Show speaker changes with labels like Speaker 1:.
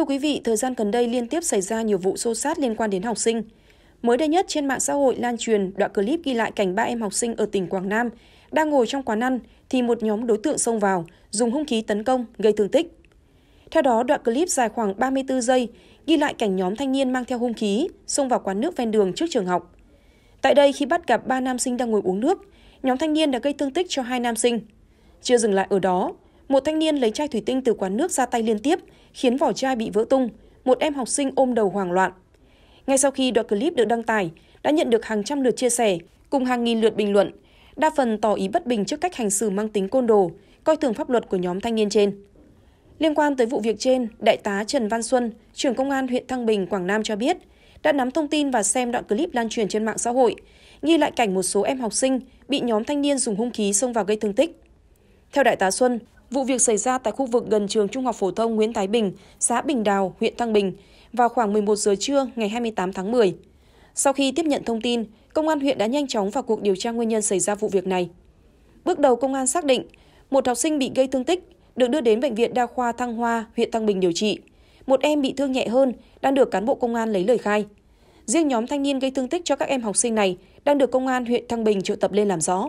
Speaker 1: Thưa quý vị, thời gian gần đây liên tiếp xảy ra nhiều vụ xô xát liên quan đến học sinh. Mới đây nhất trên mạng xã hội lan truyền đoạn clip ghi lại cảnh ba em học sinh ở tỉnh Quảng Nam đang ngồi trong quán ăn thì một nhóm đối tượng xông vào, dùng hung khí tấn công, gây thương tích. Theo đó, đoạn clip dài khoảng 34 giây ghi lại cảnh nhóm thanh niên mang theo hung khí xông vào quán nước ven đường trước trường học. Tại đây khi bắt gặp ba nam sinh đang ngồi uống nước, nhóm thanh niên đã gây thương tích cho hai nam sinh. Chưa dừng lại ở đó, một thanh niên lấy chai thủy tinh từ quán nước ra tay liên tiếp khiến vỏ chai bị vỡ tung một em học sinh ôm đầu hoảng loạn ngay sau khi đoạn clip được đăng tải đã nhận được hàng trăm lượt chia sẻ cùng hàng nghìn lượt bình luận đa phần tỏ ý bất bình trước cách hành xử mang tính côn đồ coi thường pháp luật của nhóm thanh niên trên liên quan tới vụ việc trên đại tá trần văn xuân trưởng công an huyện thăng bình quảng nam cho biết đã nắm thông tin và xem đoạn clip lan truyền trên mạng xã hội ghi lại cảnh một số em học sinh bị nhóm thanh niên dùng hung khí xông vào gây thương tích theo đại tá xuân Vụ việc xảy ra tại khu vực gần trường Trung học phổ thông Nguyễn Thái Bình, xã Bình Đào, huyện Thăng Bình vào khoảng 11 giờ trưa ngày 28 tháng 10. Sau khi tiếp nhận thông tin, công an huyện đã nhanh chóng vào cuộc điều tra nguyên nhân xảy ra vụ việc này. Bước đầu công an xác định, một học sinh bị gây thương tích được đưa đến bệnh viện đa khoa Thăng Hoa, huyện Thăng Bình điều trị. Một em bị thương nhẹ hơn đang được cán bộ công an lấy lời khai. Riêng nhóm thanh niên gây thương tích cho các em học sinh này đang được công an huyện Thăng Bình triệu tập lên làm rõ.